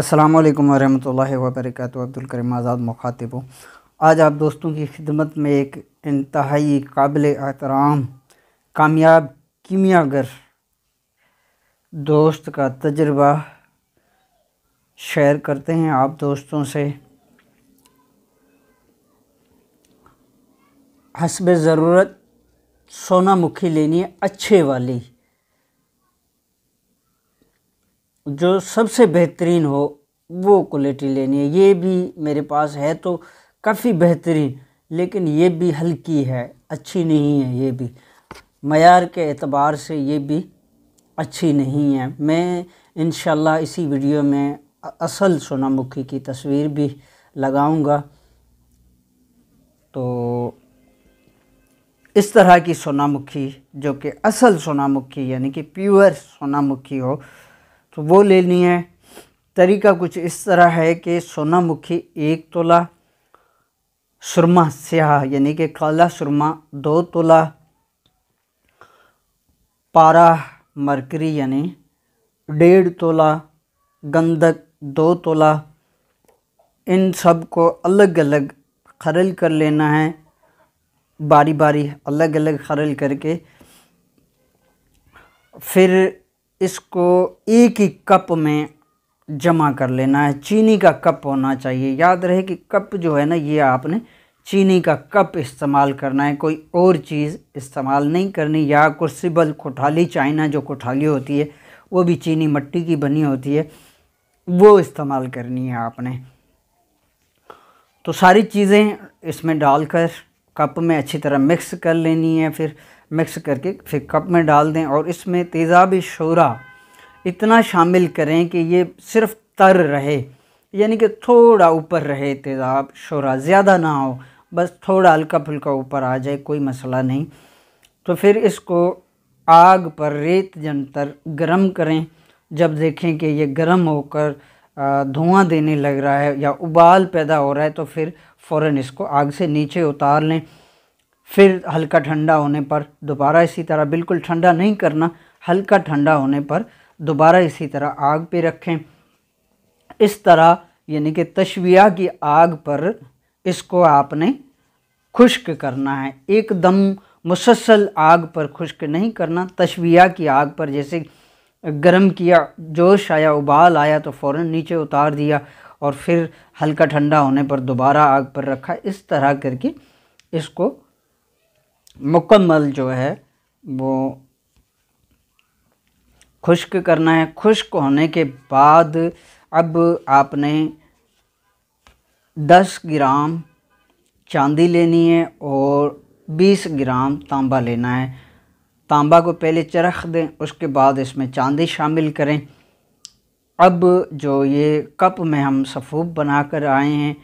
अस्सलाम वालेकुम वरहमतुल्लाहि वबरकatuh अब्दुल करीम आज़ाद मुखातिब हूँ आज आप दोस्तों की खिदमत में एक इंतहाई काबिल एहतराम कामयाब कीमियागर दोस्त का तजर्बा शेयर करते हैं आप दोस्तों से हसब ज़रूरत सोना मुखी लेनी है अच्छे वाली जो सबसे बेहतरीन हो वो क्वालिटी लेनी है ये भी मेरे पास है तो काफ़ी बेहतरीन लेकिन ये भी हल्की है अच्छी नहीं है ये भी मैार के अतबार से ये भी अच्छी नहीं है मैं इन इसी वीडियो में असल सोनामुखी की तस्वीर भी लगाऊंगा तो इस तरह की सोनामुखी जो कि असल सोनामुखी यानी कि प्योर सोनामुखी हो तो वो लेनी है तरीका कुछ इस तरह है कि सोनामुखी एक तोला सुरमा स्याह यानी कि काला सुरमा दो तोला पारा मरकरी यानी डेढ़ तोला गंदक दो तोला इन सब को अलग अलग खरल कर लेना है बारी बारी अलग अलग खरल करके फिर इसको एक ही कप में जमा कर लेना है चीनी का कप होना चाहिए याद रहे कि कप जो है ना ये आपने चीनी का कप इस्तेमाल करना है कोई और चीज़ इस्तेमाल नहीं करनी या कुर्सिबल कोठाली चाइना जो कोठाली होती है वो भी चीनी मट्टी की बनी होती है वो इस्तेमाल करनी है आपने तो सारी चीज़ें इसमें डालकर कप में अच्छी तरह मिक्स कर लेनी है फिर मिक्स करके फिर कप में डाल दें और इसमें तेज़ाब शोरा इतना शामिल करें कि ये सिर्फ तर रहे यानी कि थोड़ा ऊपर रहे तेज़ाब शोरा ज़्यादा ना हो बस थोड़ा हल्का फुल्का ऊपर आ जाए कोई मसला नहीं तो फिर इसको आग पर रेत जंतर गर्म करें जब देखें कि ये गर्म होकर धुआं देने लग रहा है या उबाल पैदा हो रहा है तो फिर फ़ौर इसको आग से नीचे उतार लें फिर हल्का ठंडा होने पर दोबारा इसी तरह बिल्कुल ठंडा नहीं करना हल्का ठंडा होने पर दोबारा इसी तरह आग पे रखें इस तरह यानी कि तशविया की आग पर इसको आपने खुश्क करना है एकदम मुसलसल आग पर खुश्क नहीं करना तशविया की आग पर जैसे गर्म किया जोश आया उबाल आया तो फ़ौर नीचे उतार दिया और फिर हल्का ठंडा होने पर दोबारा आग पर रखा इस तरह करके इसको मुकम्मल जो है वो खुश्क करना है खुश्क होने के बाद अब आपने 10 ग्राम चांदी लेनी है और 20 ग्राम तांबा लेना है तांबा को पहले चरख दें उसके बाद इसमें चांदी शामिल करें अब जो ये कप में हम सफ़ूब बना कर आए हैं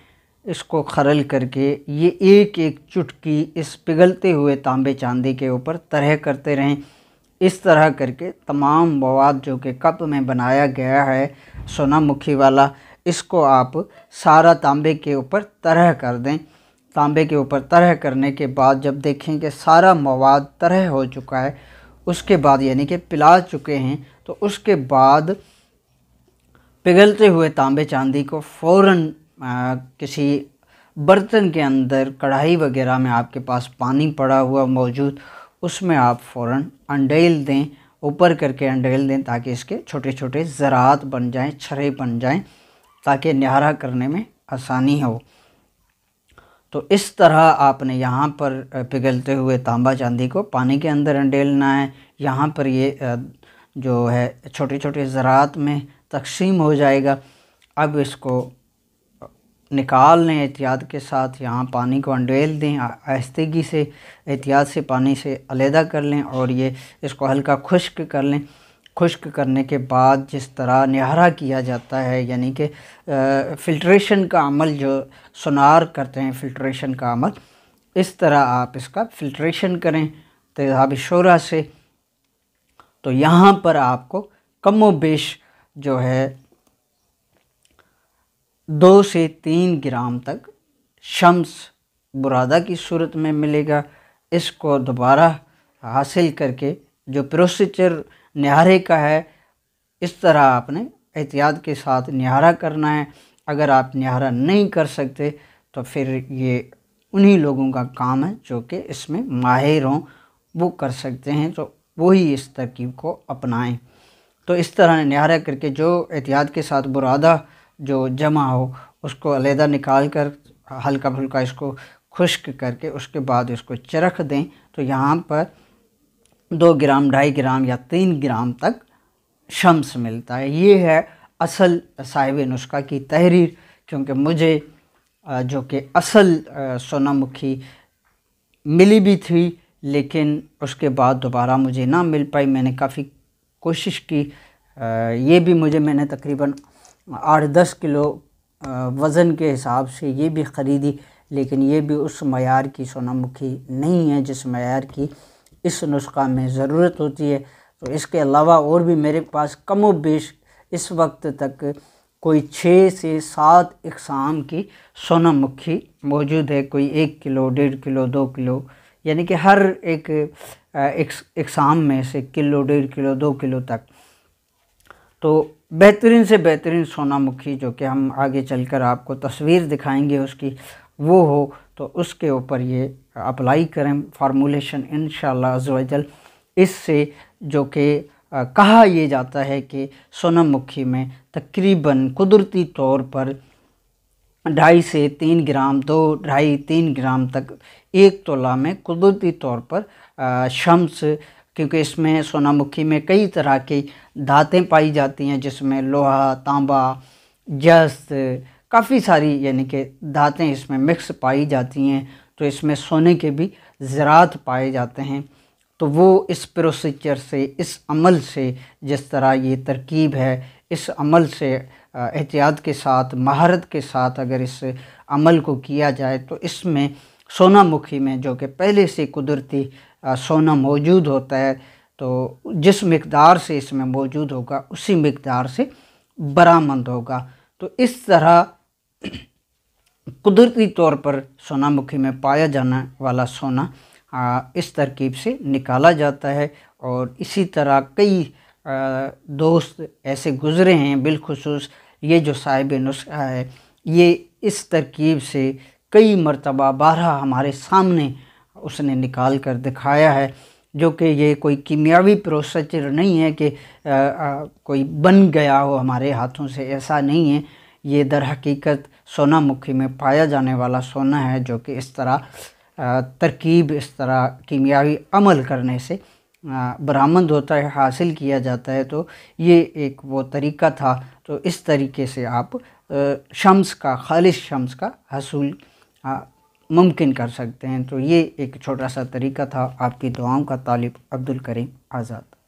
इसको खरल करके ये एक एक चुटकी इस पिघलते हुए तांबे चांदी के ऊपर तरह करते रहें इस तरह करके तमाम मवाद जो कि कप में बनाया गया है सोना मुखी वाला इसको आप सारा तांबे के ऊपर तरह कर दें तांबे के ऊपर तरह करने के बाद जब देखें कि सारा मवाद तरह हो चुका है उसके बाद यानी कि पिला चुके हैं तो उसके बाद पिघलते हुए तांबे चांदी को फ़ौर किसी बर्तन के अंदर कढ़ाई वगैरह में आपके पास पानी पड़ा हुआ मौजूद उसमें आप फ़ौर अंडेल दें ऊपर करके अंडेल दें ताकि इसके छोटे छोटे ज़रात बन जाएं छरे बन जाएं ताकि निहारा करने में आसानी हो तो इस तरह आपने यहाँ पर पिघलते हुए तांबा चांदी को पानी के अंदर अंडेलना है यहाँ पर ये जो है छोटे छोटे ज़रात में तकसीम हो जाएगा अब इसको निकाल लें एहतियात के साथ यहाँ पानी को अंडेल दें आहिस्तगी से एहतियात से पानी से अलहदा कर लें और ये इसको हल्का खुश्क कर लें खुश्क करने के बाद जिस तरह निहारा किया जाता है यानी कि फ़िल्ट्रेशन का अमल जो सुनार करते हैं फ़िल्ट्रेशन का अमल इस तरह आप इसका फ़िल्ट्रेशन करें तेजाब शोरा से तो यहाँ पर आपको कमो बेश जो है दो से तीन ग्राम तक शम्स बुरादा की सूरत में मिलेगा इसको दोबारा हासिल करके जो प्रोसीचर निहारे का है इस तरह आपने एहतियात के साथ निहारा करना है अगर आप निहारा नहीं कर सकते तो फिर ये उन्हीं लोगों का काम है जो कि इसमें माहिर हों वो कर सकते हैं तो वही इस तरकीब को अपनाएं तो इस तरह निहारा करके जो एहतियात के साथ बुरादा जो जमा हो उसको अलहदा निकाल कर हल्का फुल्का इसको खुश्क करके उसके बाद इसको चरख दें तो यहाँ पर दो ग्राम ढाई ग्राम या तीन ग्राम तक शम्स मिलता है ये है असल साहिब नुस्खा की तहरीर क्योंकि मुझे जो कि असल सोनामुखी मिली भी थी लेकिन उसके बाद दोबारा मुझे ना मिल पाई मैंने काफ़ी कोशिश की ये भी मुझे मैंने तकरीबन आठ दस किलो वज़न के हिसाब से ये भी ख़रीदी लेकिन ये भी उस मैार की सोनामुखी नहीं है जिस मैार की इस नुस्खा में ज़रूरत होती है तो इसके अलावा और भी मेरे पास कम बेश इस वक्त तक कोई छः से सात इकसाम की सोनामुखी मौजूद है कोई एक किलो डेढ़ किलो दो किलो यानी कि हर एक इकसाम में से किलो डेढ़ किलो दो किलो तक तो बेहतरीन से बेहतरीन सोनामुखी जो कि हम आगे चलकर आपको तस्वीर दिखाएंगे उसकी वो हो तो उसके ऊपर ये अप्लाई करें फार्मूलेशन इन शजल इससे जो कि कहा यह जाता है कि सोनमुखी में तकरीबन कुदरती तौर पर ढाई से तीन ग्राम दो ढाई तीन ग्राम तक एक तोला में कुदरती तौर पर शम्स क्योंकि इसमें सोनामुखी में कई तरह की दातें पाई जाती हैं जिसमें लोहा तांबा जस्त काफ़ी सारी यानी कि धातें इसमें मिक्स पाई जाती हैं तो इसमें सोने के भी ज़रात पाए जाते हैं तो वो इस प्रोसीजर से इस अमल से जिस तरह ये तरकीब है इस अमल से एहतियात के साथ महारत के साथ अगर इस अमल को किया जाए तो इसमें सोनामुखी में जो कि पहले से कुदरती सोना मौजूद होता है तो जिस मकदार से इसमें मौजूद होगा उसी मकदार से बरामद होगा तो इस तरह कुदरती तौर पर सोनामुखी में पाया जाने वाला सोना आ, इस तरकीब से निकाला जाता है और इसी तरह कई आ, दोस्त ऐसे गुज़रे हैं बिलखसूस ये जो साहिब नुस्खा है ये इस तरकीब से कई मरतबा बारह हमारे सामने उसने निकाल कर दिखाया है जो कि ये कोई कीमियावी प्रोसेचर नहीं है कि आ, आ, कोई बन गया हो हमारे हाथों से ऐसा नहीं है ये दर हकीकत सोना मुखी में पाया जाने वाला सोना है जो कि इस तरह तरकीब इस तरह कीमियावी अमल करने से बरामद होता है हासिल किया जाता है तो ये एक वो तरीका था तो इस तरीके से आप शम्स का खालिश शम्स का हसूल मुमकिन कर सकते हैं तो ये एक छोटा सा तरीका था आपकी दुआओं का तालिब अब्दुल करीम आज़ाद